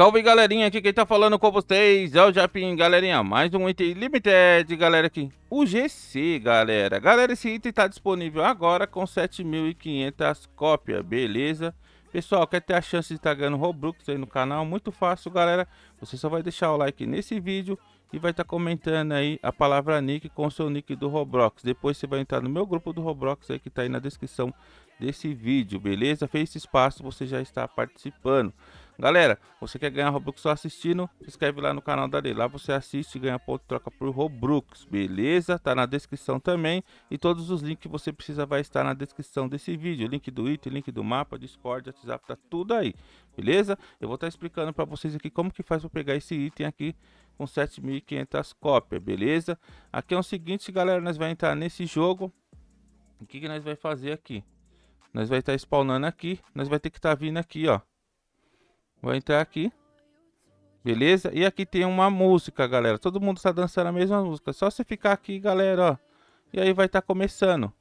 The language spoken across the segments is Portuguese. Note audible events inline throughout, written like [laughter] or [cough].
Salve galerinha, aqui quem tá falando com vocês é o Japim, galerinha, mais um item limited, galera, aqui, o GC, galera. Galera, esse item tá disponível agora com 7.500 cópias, beleza? Pessoal, quer ter a chance de estar tá ganhando Robux aí no canal? Muito fácil, galera, você só vai deixar o like nesse vídeo e vai estar tá comentando aí a palavra nick com o seu nick do Roblox. Depois você vai entrar no meu grupo do Roblox aí que está aí na descrição desse vídeo, beleza? Fez esse espaço, você já está participando. Galera, você quer ganhar Robux só assistindo? Se inscreve lá no canal da Lei. Lá você assiste e ganha ponto troca por Robux, beleza? Tá na descrição também. E todos os links que você precisa vai estar na descrição desse vídeo. Link do item, link do mapa, Discord, WhatsApp, tá tudo aí, beleza? Eu vou estar tá explicando para vocês aqui como que faz para pegar esse item aqui com 7.500 cópias, beleza? Aqui é o seguinte, galera, nós vamos entrar nesse jogo. O que, que nós vamos fazer aqui? Nós vamos estar tá spawnando aqui, nós vamos ter que estar tá vindo aqui, ó. Vou entrar aqui. Beleza? E aqui tem uma música, galera. Todo mundo está dançando a mesma música. Só você ficar aqui, galera, ó. E aí vai estar tá começando.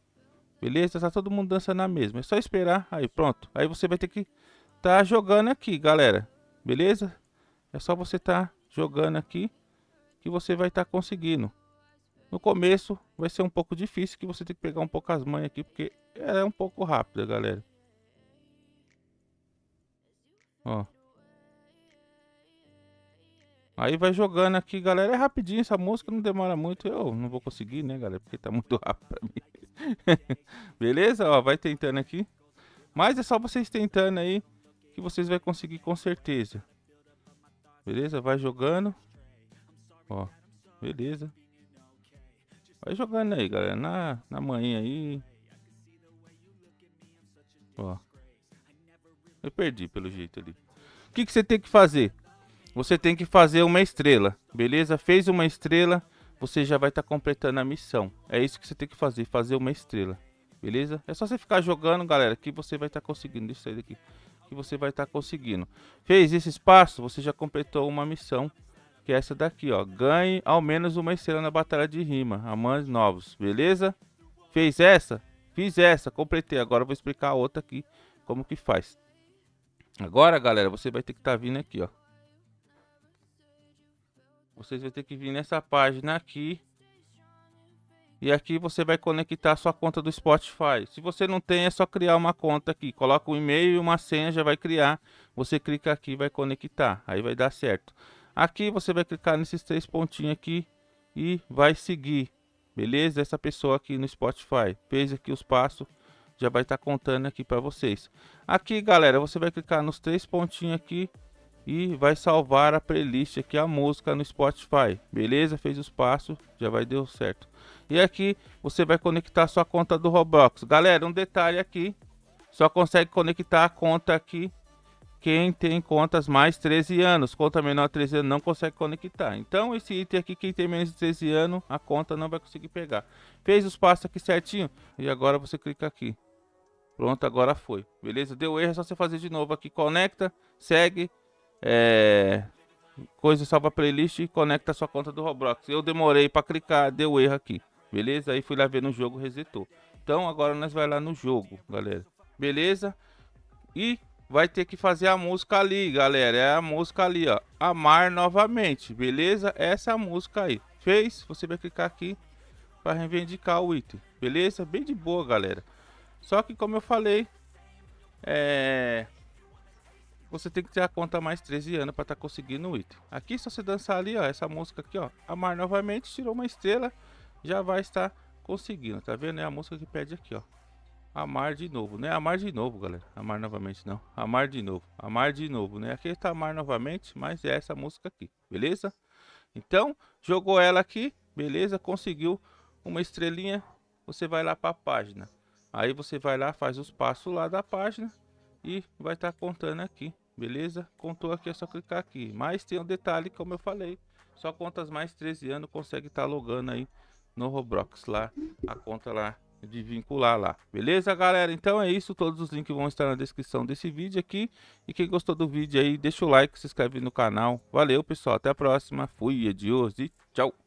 Beleza? Tá todo mundo dançando a mesma. É só esperar. Aí, pronto. Aí você vai ter que tá jogando aqui, galera. Beleza? É só você tá jogando aqui que você vai estar tá conseguindo. No começo vai ser um pouco difícil que você tem que pegar um pouco as mães aqui porque ela é um pouco rápida, galera. Ó. Aí vai jogando aqui, galera. É rapidinho essa música, não demora muito. Eu não vou conseguir, né, galera? Porque tá muito [laughs] rápido pra mim. [laughs] Beleza? Ó, vai tentando aqui. Mas é só vocês tentando aí que vocês vão conseguir com certeza. Beleza? Vai jogando. Ó. Beleza. Vai jogando aí, galera. Na, na manhã aí. Ó. Eu perdi pelo jeito ali. O que, que você tem que fazer? Você tem que fazer uma estrela. Beleza? Fez uma estrela. Você já vai estar tá completando a missão. É isso que você tem que fazer. Fazer uma estrela. Beleza? É só você ficar jogando, galera. Que você vai estar tá conseguindo isso aí daqui que você vai estar tá conseguindo. Fez esse espaço, você já completou uma missão, que é essa daqui, ó. Ganhe ao menos uma estrela na batalha de rima, amantes novos, beleza? Fez essa? Fiz essa, completei. Agora vou explicar a outra aqui, como que faz. Agora, galera, você vai ter que estar tá vindo aqui, ó. Vocês vão ter que vir nessa página aqui e aqui você vai conectar a sua conta do Spotify. Se você não tem, é só criar uma conta aqui. Coloca um e-mail e uma senha, já vai criar. Você clica aqui vai conectar. Aí vai dar certo. Aqui você vai clicar nesses três pontinhos aqui e vai seguir. Beleza? Essa pessoa aqui no Spotify fez aqui os passos. Já vai estar tá contando aqui para vocês. Aqui, galera, você vai clicar nos três pontinhos aqui e vai salvar a playlist aqui, a música no Spotify. Beleza? Fez os passos, já vai deu certo. E aqui você vai conectar sua conta do Roblox. Galera, um detalhe aqui. Só consegue conectar a conta aqui quem tem contas mais 13 anos. Conta menor 13 anos não consegue conectar. Então esse item aqui, quem tem menos de 13 anos, a conta não vai conseguir pegar. Fez os passos aqui certinho. E agora você clica aqui. Pronto, agora foi. Beleza? Deu erro, é só você fazer de novo aqui. Conecta, segue. É, coisa salva playlist e conecta a sua conta do Roblox. Eu demorei para clicar, deu erro aqui. Beleza? Aí fui lá ver no jogo, resetou. Então agora nós vai lá no jogo, galera. Beleza? E vai ter que fazer a música ali, galera. É a música ali, ó. Amar novamente, beleza? Essa é música aí. Fez? Você vai clicar aqui para reivindicar o item, beleza? Bem de boa, galera. Só que como eu falei, é... Você tem que ter a conta mais 13 anos para estar tá conseguindo o item. Aqui só você dançar ali, ó, essa música aqui, ó. Amar novamente, tirou uma estrela já vai estar conseguindo. Tá vendo? É a música que pede aqui, ó. Amar de novo, né? Amar de novo, galera. Amar novamente, não. Amar de novo. Amar de novo, né? Aqui tá amar novamente, mas é essa música aqui, beleza? Então, jogou ela aqui, beleza? Conseguiu uma estrelinha. Você vai lá para a página. Aí você vai lá, faz os passos lá da página e vai estar tá contando aqui, beleza? Contou aqui, é só clicar aqui. Mas tem um detalhe, como eu falei, só contas mais 13 anos consegue estar tá logando aí no Roblox lá, a conta lá de vincular lá. Beleza, galera? Então é isso. Todos os links vão estar na descrição desse vídeo aqui. E quem gostou do vídeo aí, deixa o like, se inscreve no canal. Valeu, pessoal. Até a próxima. Fui, adios e tchau.